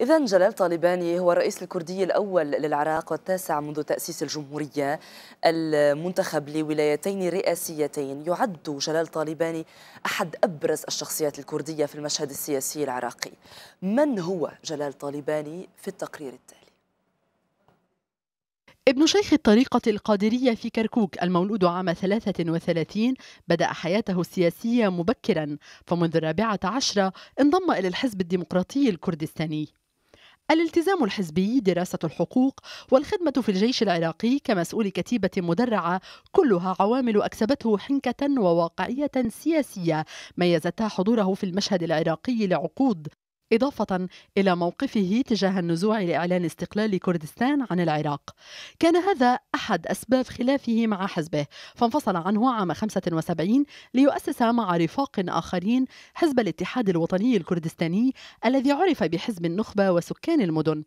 إذا جلال طالباني هو الرئيس الكردي الأول للعراق والتاسع منذ تأسيس الجمهورية المنتخب لولايتين رئاسيتين يعد جلال طالباني أحد أبرز الشخصيات الكردية في المشهد السياسي العراقي من هو جلال طالباني في التقرير التالي ابن شيخ الطريقة القادرية في كركوك المولود عام 33 بدأ حياته السياسية مبكرا فمنذ الرابعة عشرة انضم إلى الحزب الديمقراطي الكردستاني الالتزام الحزبي دراسة الحقوق والخدمة في الجيش العراقي كمسؤول كتيبة مدرعة كلها عوامل أكسبته حنكة وواقعية سياسية ميزتا حضوره في المشهد العراقي لعقود إضافة إلى موقفه تجاه النزوع لإعلان استقلال كردستان عن العراق كان هذا أحد أسباب خلافه مع حزبه فانفصل عنه عام 75 ليؤسس مع رفاق آخرين حزب الاتحاد الوطني الكردستاني الذي عرف بحزب النخبة وسكان المدن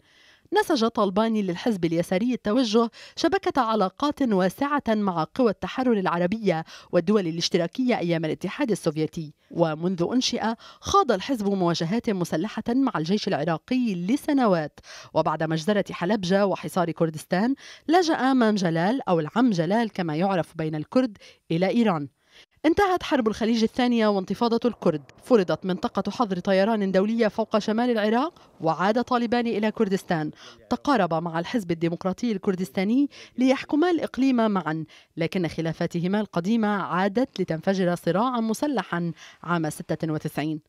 نسج طالباني للحزب اليساري التوجه شبكة علاقات واسعة مع قوى التحرر العربية والدول الاشتراكية أيام الاتحاد السوفيتي ومنذ أنشئ خاض الحزب مواجهات مسلحة مع الجيش العراقي لسنوات وبعد مجزرة حلبجة وحصار كردستان لجأ مام جلال أو العم جلال كما يعرف بين الكرد إلى إيران انتهت حرب الخليج الثانية وانتفاضة الكرد فرضت منطقة حظر طيران دولية فوق شمال العراق وعاد طالبان إلى كردستان تقارب مع الحزب الديمقراطي الكردستاني ليحكما الإقليم معا لكن خلافاتهما القديمة عادت لتنفجر صراعا مسلحا عام 96